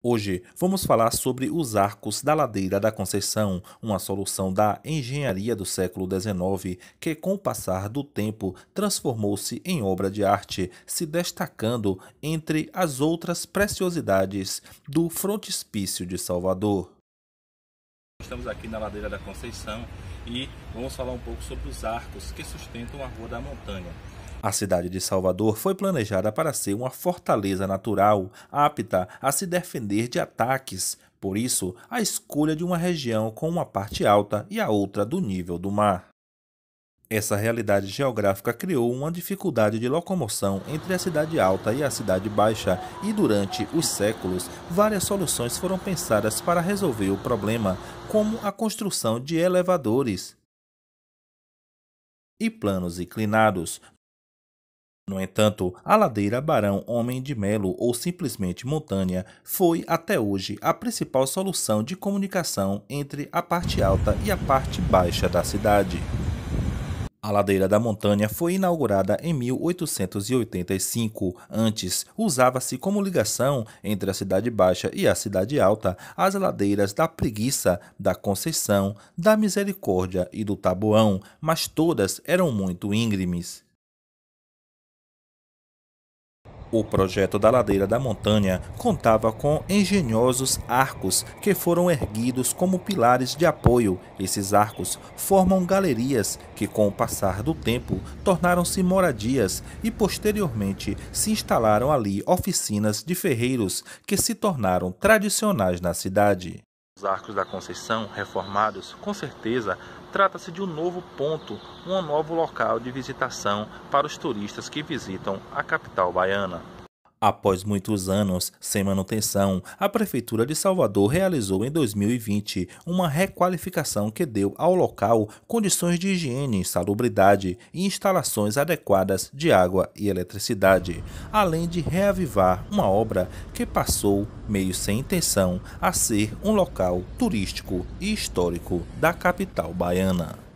Hoje vamos falar sobre os arcos da ladeira da Conceição, uma solução da engenharia do século XIX que, com o passar do tempo, transformou-se em obra de arte, se destacando entre as outras preciosidades do frontispício de Salvador. Estamos aqui na ladeira da Conceição e vamos falar um pouco sobre os arcos que sustentam a Rua da Montanha. A cidade de Salvador foi planejada para ser uma fortaleza natural, apta a se defender de ataques, por isso, a escolha de uma região com uma parte alta e a outra do nível do mar. Essa realidade geográfica criou uma dificuldade de locomoção entre a cidade alta e a cidade baixa, e durante os séculos, várias soluções foram pensadas para resolver o problema, como a construção de elevadores e planos inclinados, no entanto, a ladeira Barão Homem de Melo ou simplesmente Montanha foi até hoje a principal solução de comunicação entre a parte alta e a parte baixa da cidade. A ladeira da montanha foi inaugurada em 1885. Antes, usava-se como ligação entre a Cidade Baixa e a Cidade Alta as ladeiras da Preguiça, da Conceição, da Misericórdia e do Taboão, mas todas eram muito íngremes. O projeto da ladeira da montanha contava com engenhosos arcos que foram erguidos como pilares de apoio. Esses arcos formam galerias que, com o passar do tempo, tornaram-se moradias e posteriormente se instalaram ali oficinas de ferreiros que se tornaram tradicionais na cidade. Os Arcos da Conceição, reformados, com certeza, trata-se de um novo ponto, um novo local de visitação para os turistas que visitam a capital baiana. Após muitos anos sem manutenção, a Prefeitura de Salvador realizou em 2020 uma requalificação que deu ao local condições de higiene, salubridade e instalações adequadas de água e eletricidade, além de reavivar uma obra que passou, meio sem intenção, a ser um local turístico e histórico da capital baiana.